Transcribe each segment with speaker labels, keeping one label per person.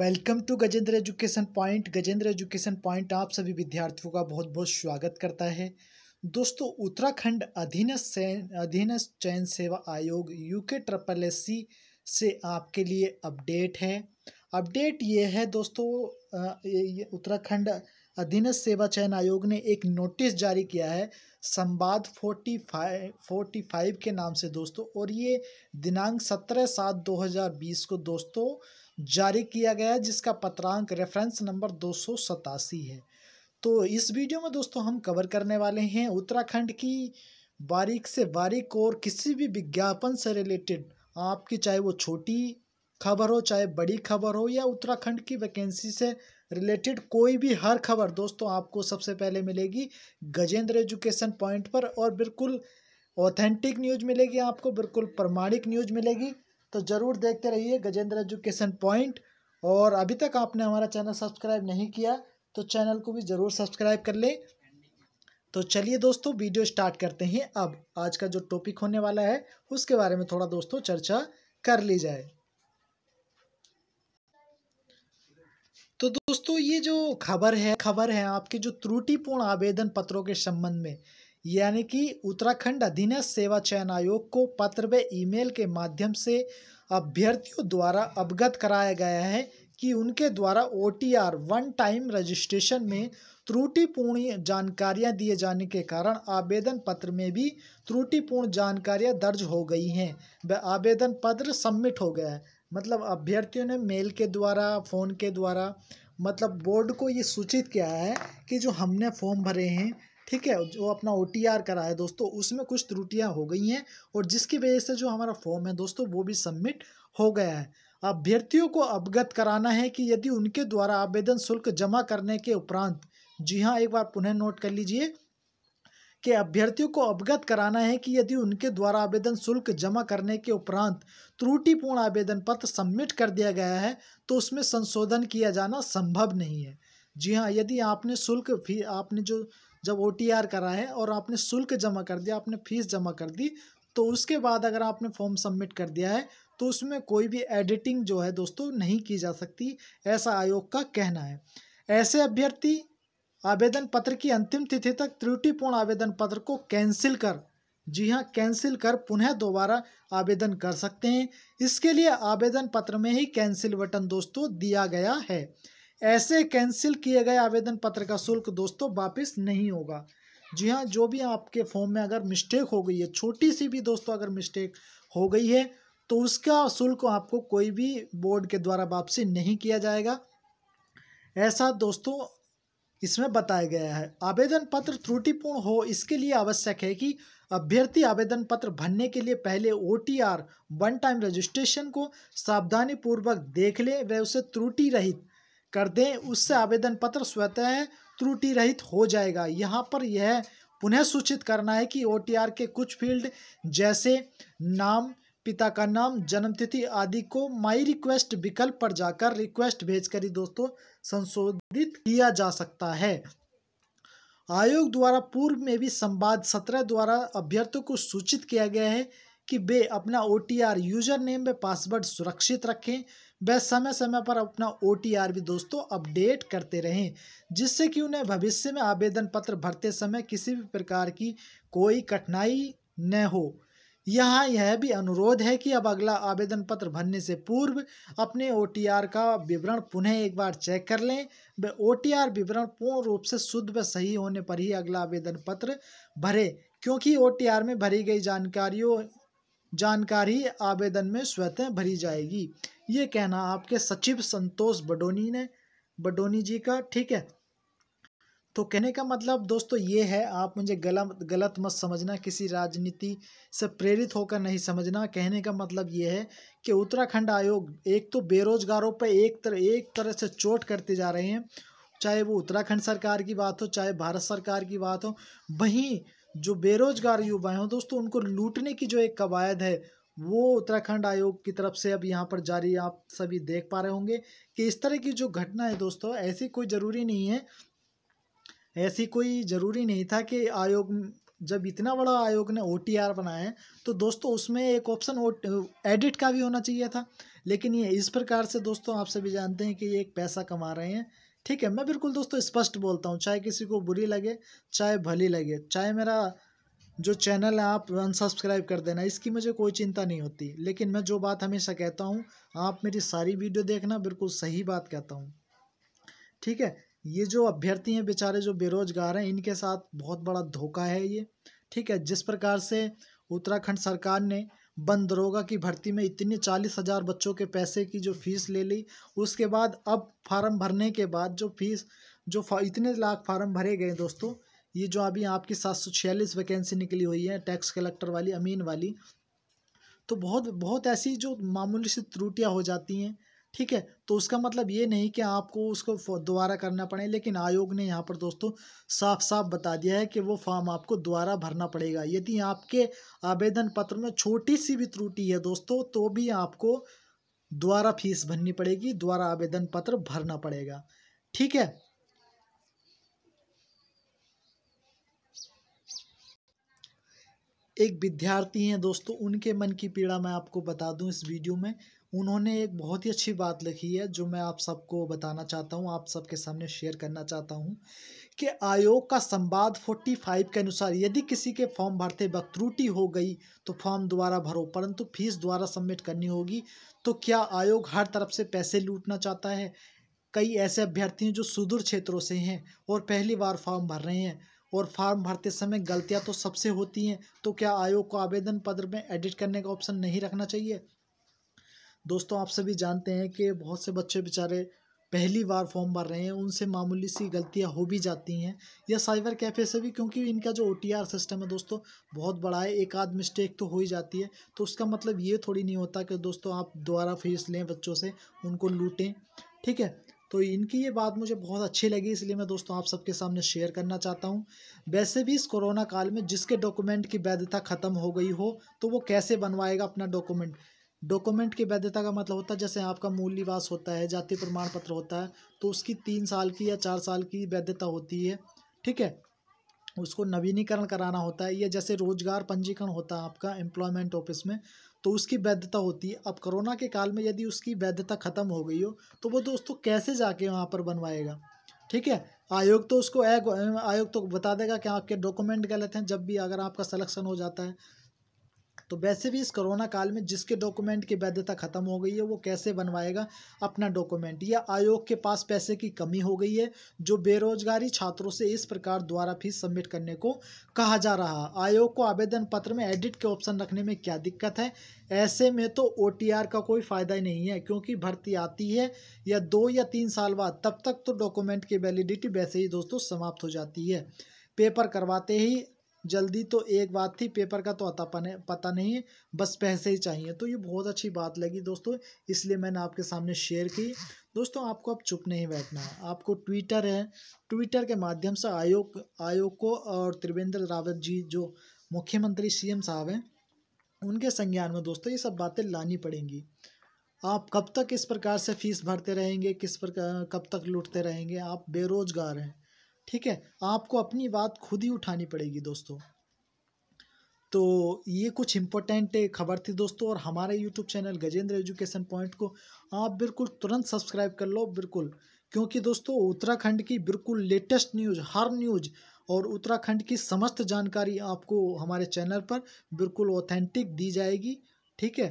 Speaker 1: welcome to Gajendra education point Gajendra education point आप सभी विद्यार्थियों का बहुत बहुत स्वागत करता है दोस्तों उत्तराखंड अधीन अधीन चयन सेवा आयोग यूके ट्रिपल एस सी से आपके लिए अपडेट है अपडेट ये है दोस्तों उत्तराखंड अधीन सेवा चयन आयोग ने एक नोटिस जारी किया है संवाद फोर्टी फाइव फोर्टी फाइव के नाम से दोस्तों और ये दिनांक सत्रह सात दो हज़ार बीस को दोस्तों जारी किया गया है जिसका पत्रांक रेफरेंस नंबर दो है तो इस वीडियो में दोस्तों हम कवर करने वाले हैं उत्तराखंड की बारीक से बारीक और किसी भी विज्ञापन से रिलेटेड आपकी चाहे वो छोटी खबर हो चाहे बड़ी खबर हो या उत्तराखंड की वैकेंसी से रिलेटेड कोई भी हर खबर दोस्तों आपको सबसे पहले मिलेगी गजेंद्र एजुकेशन पॉइंट पर और बिल्कुल ऑथेंटिक न्यूज़ मिलेगी आपको बिल्कुल प्रमाणिक न्यूज़ मिलेगी तो ज़रूर देखते रहिए गजेंद्र एजुकेशन पॉइंट और अभी तक आपने हमारा चैनल सब्सक्राइब नहीं किया तो चैनल को भी ज़रूर सब्सक्राइब कर लें तो चलिए दोस्तों वीडियो स्टार्ट करते हैं अब आज का जो टॉपिक होने वाला है उसके बारे में थोड़ा दोस्तों चर्चा कर ली जाए तो दोस्तों ये जो खबर है खबर है आपके जो त्रुटिपूर्ण आवेदन पत्रों के संबंध में यानी कि उत्तराखंड अधीनस्थ सेवा चयन आयोग को पत्र व ईमेल के माध्यम से अभ्यर्थियों द्वारा अवगत कराया गया है कि उनके द्वारा ओ वन टाइम रजिस्ट्रेशन में त्रुटिपूर्ण जानकारियां दिए जाने के कारण आवेदन पत्र में भी त्रुटिपूर्ण जानकारियां दर्ज हो गई हैं वह आवेदन पत्र सबमिट हो गया है मतलब अभ्यर्थियों ने मेल के द्वारा फ़ोन के द्वारा मतलब बोर्ड को ये सूचित किया है कि जो हमने फॉर्म भरे हैं ठीक है जो अपना ओ टी आर करा है दोस्तों उसमें कुछ त्रुटियाँ हो गई हैं और जिसकी वजह से जो हमारा फॉर्म है दोस्तों वो भी सबमिट हो गया है अभ्यर्थियों को अवगत कराना है कि यदि उनके द्वारा आवेदन शुल्क जमा करने के उपरांत जी हाँ एक बार पुनः नोट कर लीजिए कि अभ्यर्थियों को अवगत कराना है कि यदि उनके द्वारा आवेदन शुल्क जमा करने के उपरांत त्रुटिपूर्ण आवेदन पत्र सबमिट कर दिया गया है तो उसमें संशोधन किया जाना संभव नहीं है जी हाँ यदि आपने शुल्क फी आपने जो जब ओ टी आर करा है और आपने शुल्क जमा कर दिया आपने फीस जमा कर दी तो उसके बाद अगर आपने फॉर्म सबमिट कर दिया है तो उसमें कोई भी एडिटिंग जो है दोस्तों नहीं की जा सकती ऐसा आयोग का कहना है ऐसे अभ्यर्थी आवेदन पत्र की अंतिम तिथि तक त्रुटिपूर्ण आवेदन पत्र को कैंसिल कर जी हाँ कैंसिल कर पुनः दोबारा आवेदन कर सकते हैं इसके लिए आवेदन पत्र में ही कैंसिल बटन दोस्तों दिया गया है ऐसे कैंसिल किए गए आवेदन पत्र का शुल्क दोस्तों वापस नहीं होगा जी हाँ जो भी आपके फॉर्म में अगर मिस्टेक हो गई है छोटी सी भी दोस्तों अगर मिस्टेक हो गई है तो उसका शुल्क आपको कोई भी बोर्ड के द्वारा वापसी नहीं किया जाएगा ऐसा दोस्तों इसमें बताया गया है आवेदन पत्र त्रुटिपूर्ण हो इसके लिए आवश्यक है कि अभ्यर्थी आवेदन पत्र भरने के लिए पहले O T R one time registration को सावधानीपूर्वक देख ले वह उसे त्रुटि रहित कर दें उससे आवेदन पत्र स्वतः त्रुटि रहित हो जाएगा यहाँ पर यह पुनः सूचित करना है कि ओ के कुछ फील्ड जैसे नाम पिता का नाम जन्मतिथि आदि को माई रिक्वेस्ट विकल्प पर जाकर रिक्वेस्ट भेजकर ही दोस्तों संशोधित किया जा सकता है आयोग द्वारा पूर्व में भी संवाद सत्रह द्वारा अभ्यर्थियों को सूचित किया गया है कि वे अपना O T R user name व पासवर्ड सुरक्षित रखें वह समय समय पर अपना ओ भी दोस्तों अपडेट करते रहें जिससे कि उन्हें भविष्य में आवेदन पत्र भरते समय किसी भी प्रकार की कोई कठिनाई न हो यहाँ यह भी अनुरोध है कि अब अगला आवेदन पत्र भरने से पूर्व अपने ओ का विवरण पुनः एक बार चेक कर लें वे ओ विवरण पूर्ण रूप से शुद्ध व सही होने पर ही अगला आवेदन पत्र भरे क्योंकि ओ में भरी गई जानकारियों जानकारी आवेदन में स्वतः भरी जाएगी ये कहना आपके सचिव संतोष बडोनी ने बडोनी जी का ठीक है तो कहने का मतलब दोस्तों ये है आप मुझे गलत गलत मत समझना किसी राजनीति से प्रेरित होकर नहीं समझना कहने का मतलब ये है कि उत्तराखंड आयोग एक तो बेरोजगारों पर एक तरह एक तरह से चोट करते जा रहे हैं चाहे वो उत्तराखंड सरकार की बात हो चाहे भारत सरकार की बात हो वहीं जो बेरोजगार युवाएं हो दोस्तों उनको लूटने की जो एक कवायद है वो उत्तराखंड आयोग की तरफ से अब यहाँ पर जारी आप सभी देख पा रहे होंगे कि इस तरह की जो घटना है दोस्तों ऐसी कोई ज़रूरी नहीं है ऐसी कोई ज़रूरी नहीं था कि आयोग जब इतना बड़ा आयोग ने ओ टी आर बनाया है तो दोस्तों उसमें एक ऑप्शन एडिट का भी होना चाहिए था लेकिन ये इस प्रकार से दोस्तों आप सभी जानते हैं कि ये एक पैसा कमा रहे हैं ठीक है मैं बिल्कुल दोस्तों स्पष्ट बोलता हूँ चाहे किसी को बुरी लगे चाहे भली लगे चाहे मेरा जो चैनल है आप अनसब्सक्राइब कर देना इसकी मुझे कोई चिंता नहीं होती लेकिन मैं जो बात हमेशा कहता हूँ आप मेरी सारी वीडियो देखना बिल्कुल सही बात कहता हूँ ठीक है ये जो अभ्यर्थी हैं बेचारे जो बेरोजगार हैं इनके साथ बहुत बड़ा धोखा है ये ठीक है जिस प्रकार से उत्तराखंड सरकार ने बंद दरोगा की भर्ती में इतनी चालीस हज़ार बच्चों के पैसे की जो फीस ले ली उसके बाद अब फार्म भरने के बाद जो फीस जो इतने लाख फार्म भरे गए दोस्तों ये जो अभी आपकी सात सौ छियालीस वैकेंसी निकली हुई है टैक्स कलेक्टर वाली अमीन वाली तो बहुत बहुत ऐसी जो मामूली सी त्रुटियाँ हो जाती हैं ठीक है तो उसका मतलब ये नहीं कि आपको उसको दोबारा करना पड़े लेकिन आयोग ने यहाँ पर दोस्तों साफ साफ बता दिया है कि वो फॉर्म आपको दोबारा भरना पड़ेगा यदि आपके आवेदन पत्र में छोटी सी भी त्रुटि है दोस्तों तो भी आपको दोबारा फीस भरनी पड़ेगी दोबारा आवेदन पत्र भरना पड़ेगा ठीक है एक विद्यार्थी हैं दोस्तों उनके मन की पीड़ा मैं आपको बता दूं इस वीडियो में उन्होंने एक बहुत ही अच्छी बात लिखी है जो मैं आप सबको बताना चाहता हूं आप सबके सामने शेयर करना चाहता हूं कि आयोग का संवाद 45 के अनुसार यदि किसी के फॉर्म भरते वक्त त्रुटि हो गई तो फॉर्म दोबारा भरो परंतु फीस द्वारा सबमिट करनी होगी तो क्या आयोग हर तरफ से पैसे लूटना चाहता है कई ऐसे अभ्यर्थी हैं जो सुदूर क्षेत्रों से हैं और पहली बार फॉर्म भर रहे हैं और फार्म भरते समय गलतियां तो सबसे होती हैं तो क्या आयोग को आवेदन पत्र में एडिट करने का ऑप्शन नहीं रखना चाहिए दोस्तों आप सभी जानते हैं कि बहुत से बच्चे बेचारे पहली बार फॉर्म भर रहे हैं उनसे मामूली सी गलतियां हो भी जाती हैं या साइबर कैफ़े से भी क्योंकि इनका जो ओ सिस्टम है दोस्तों बहुत बड़ा है एक आध मिस्टेक तो हो ही जाती है तो उसका मतलब ये थोड़ी नहीं होता कि दोस्तों आप दोबारा फीस लें बच्चों से उनको लूटें ठीक है तो इनकी ये बात मुझे बहुत अच्छी लगी इसलिए मैं दोस्तों आप सबके सामने शेयर करना चाहता हूँ वैसे भी इस कोरोना काल में जिसके डॉक्यूमेंट की वैधता ख़त्म हो गई हो तो वो कैसे बनवाएगा अपना डॉक्यूमेंट डॉक्यूमेंट की वैधता का मतलब होता है जैसे आपका मूल निवास होता है जाति प्रमाण पत्र होता है तो उसकी तीन साल की या चार साल की वैधता होती है ठीक है उसको नवीनीकरण कराना होता है या जैसे रोजगार पंजीकरण होता है आपका एम्प्लॉयमेंट ऑफिस में तो उसकी वैधता होती है अब कोरोना के काल में यदि उसकी वैधता ख़त्म हो गई हो तो वो दोस्तों तो कैसे जाके वहाँ पर बनवाएगा ठीक है आयोग तो उसको आयोग तो बता देगा कि आपके डॉक्यूमेंट गलत हैं जब भी अगर आपका सलेक्शन हो जाता है तो वैसे भी इस कोरोना काल में जिसके डॉक्यूमेंट की वैधता ख़त्म हो गई है वो कैसे बनवाएगा अपना डॉक्यूमेंट या आयोग के पास पैसे की कमी हो गई है जो बेरोजगारी छात्रों से इस प्रकार द्वारा फीस सबमिट करने को कहा जा रहा आयोग को आवेदन पत्र में एडिट के ऑप्शन रखने में क्या दिक्कत है ऐसे में तो ओ का कोई फ़ायदा ही नहीं है क्योंकि भर्ती आती है या दो या तीन साल बाद तब तक तो डॉक्यूमेंट की वैलिडिटी वैसे ही दोस्तों समाप्त हो जाती है पेपर करवाते ही जल्दी तो एक बात थी पेपर का तो अता पता नहीं है बस पैसे ही चाहिए तो ये बहुत अच्छी बात लगी दोस्तों इसलिए मैंने आपके सामने शेयर की दोस्तों आपको अब चुप नहीं बैठना है आपको ट्विटर है ट्विटर के माध्यम से आयोग आयोग को और त्रिवेंद्र रावत जी जो मुख्यमंत्री सी साहब हैं उनके संज्ञान में दोस्तों ये सब बातें लानी पड़ेंगी आप कब तक इस प्रकार से फीस भरते रहेंगे किस प्रकार कब तक लुटते रहेंगे आप बेरोजगार हैं ठीक है आपको अपनी बात खुद ही उठानी पड़ेगी दोस्तों तो ये कुछ इम्पोर्टेंट खबर थी दोस्तों और हमारे YouTube channel Gajendra education point को आप बिल्कुल तुरंत सब्सक्राइब कर लो बिल्कुल क्योंकि दोस्तों उत्तराखंड की बिल्कुल लेटेस्ट न्यूज़ हर न्यूज़ और उत्तराखंड की समस्त जानकारी आपको हमारे चैनल पर बिल्कुल ऑथेंटिक दी जाएगी ठीक है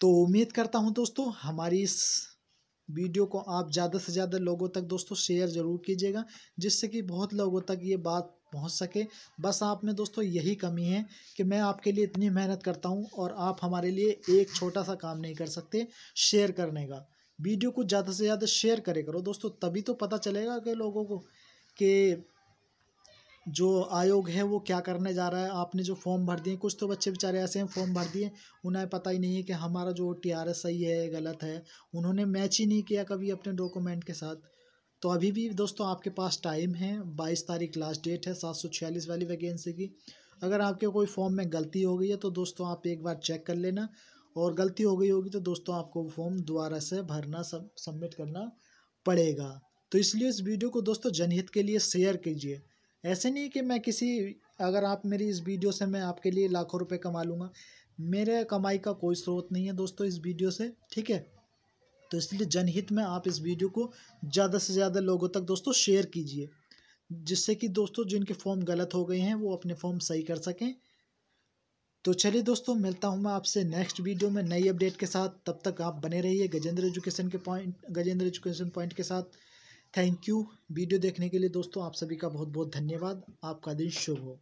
Speaker 1: तो उम्मीद करता हूँ दोस्तों हमारी इस वीडियो को आप ज़्यादा से ज़्यादा लोगों तक दोस्तों शेयर ज़रूर कीजिएगा जिससे कि बहुत लोगों तक ये बात पहुंच सके बस आप में दोस्तों यही कमी है कि मैं आपके लिए इतनी मेहनत करता हूं और आप हमारे लिए एक छोटा सा काम नहीं कर सकते शेयर करने का वीडियो को ज़्यादा से ज़्यादा शेयर करे करो दोस्तों तभी तो पता चलेगा कि लोगों को कि जो आयोग है वो क्या करने जा रहा है आपने जो फॉर्म भर दिए कुछ तो बच्चे बेचारे ऐसे हैं फॉर्म भर दिए उन्हें पता ही नहीं है कि हमारा जो टी आर एस सही है गलत है उन्होंने मैच ही नहीं किया कभी अपने डॉक्यूमेंट के साथ तो अभी भी दोस्तों आपके पास टाइम है बाईस तारीख लास्ट डेट है सात सौ छियालीस वाली वैकेंसी की अगर आपके कोई फॉर्म में गलती हो गई है तो दोस्तों आप एक बार चेक कर लेना और गलती हो गई होगी तो दोस्तों आपको फॉर्म दोबारा से भरना सब सबमिट करना पड़ेगा तो इसलिए इस वीडियो को दोस्तों जनहित के लिए शेयर कीजिए ऐसे नहीं कि मैं किसी अगर आप मेरी इस वीडियो से मैं आपके लिए लाखों रुपए कमा लूँगा मेरे कमाई का कोई स्रोत नहीं है दोस्तों इस वीडियो से ठीक है तो इसलिए जनहित में आप इस वीडियो को ज़्यादा से ज़्यादा लोगों तक दोस्तों शेयर कीजिए जिससे कि दोस्तों जिनके फॉर्म गलत हो गए हैं वो अपने फॉर्म सही कर सकें तो चलिए दोस्तों मिलता हूँ मैं आपसे नेक्स्ट वीडियो में नई अपडेट के साथ तब तक आप बने रहिए गजेंद्र एजुकेशन के पॉइंट गजेंद्र एजुकेशन पॉइंट के साथ थैंक यू वीडियो देखने के लिए दोस्तों आप सभी का बहुत बहुत धन्यवाद आपका दिन शुभ हो